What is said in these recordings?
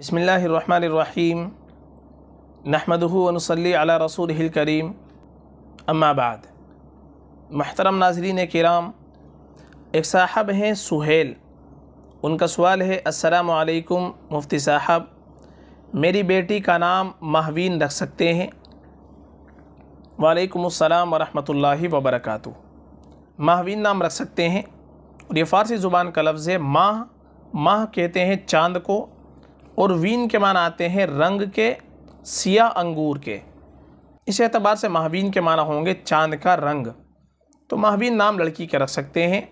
बसमीम नहमदनसली अला रसूल करीम अम्माबाद महतरम नाजरीन कराम एक साहब हैं सुहेल उनका सवाल है असलकुम मुफ्ती साहब मेरी बेटी का नाम महवीन रख सकते हैं वालेकुम अस्सलाम वरहमतुल्लाहि वबरकत माहवीन नाम रख सकते हैं और ये फ़ारसी ज़ुबान का लफ्ज़ है माह माह कहते हैं चांद को और वीन के माना आते हैं रंग के सिया अंगूर के इस एतबार से महावीन के माना होंगे चांद का रंग तो महावीन नाम लड़की के रख सकते हैं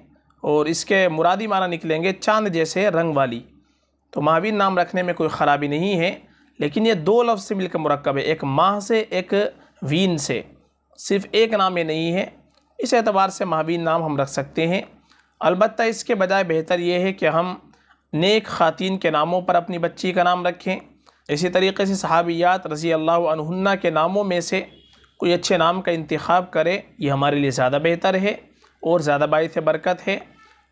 और इसके मुरादी माना निकलेंगे चांद जैसे रंग वाली तो महावीन नाम रखने में कोई ख़राबी नहीं है लेकिन ये दो लफ्ज़ से मिलकर मरकब है एक माह से एक वीन से सिर्फ एक नाम ये नहीं है इस एतबार से महावीन नाम हम रख सकते हैं अलबत्त इसके बजाय बेहतर ये है कि हम नेक ख़ातिन के नामों पर अपनी बच्ची का नाम रखें इसी तरीके से सहाबियात रज़ी अल्लाह के नामों में से कोई अच्छे नाम का इंतखब करें ये हमारे लिए ज़्यादा बेहतर है और ज़्यादा बायस बरकत है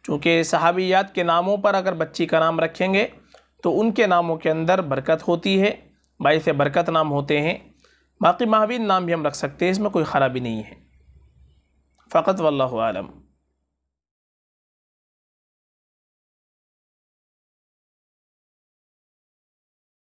चूँकि सहाबियात के नामों पर अगर बच्ची का नाम रखेंगे तो उनके नामों के अंदर बरकत होती है बायस बरकत नाम होते हैं बाकी महावीन नाम भी हम रख सकते हैं इसमें कोई ख़राबी नहीं है फ़कत वल्लम